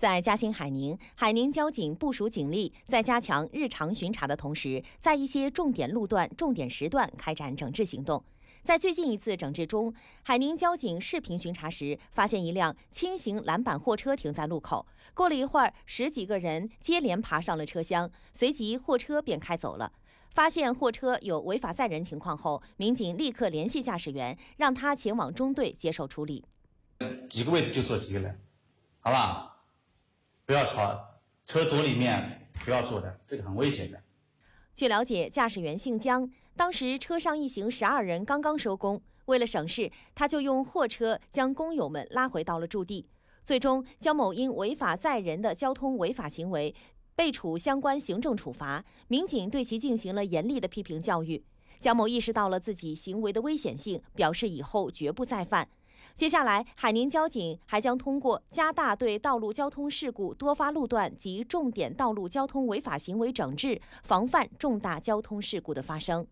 在嘉兴海宁，海宁交警部署警力，在加强日常巡查的同时，在一些重点路段、重点时段开展整治行动。在最近一次整治中，海宁交警视频巡查时发现一辆轻型蓝板货车停在路口，过了一会儿，十几个人接连爬上了车厢，随即货车便开走了。发现货车有违法载人情况后，民警立刻联系驾驶员，让他前往中队接受处理。几个位置就坐几个人，好不好？不要朝车堵里面不要坐的，这个很危险的。据了解，驾驶员姓江，当时车上一行十二人刚刚收工，为了省事，他就用货车将工友们拉回到了驻地。最终，江某因违法载人的交通违法行为被处相关行政处罚，民警对其进行了严厉的批评教育。江某意识到了自己行为的危险性，表示以后绝不再犯。接下来，海宁交警还将通过加大对道路交通事故多发路段及重点道路交通违法行为整治，防范重大交通事故的发生。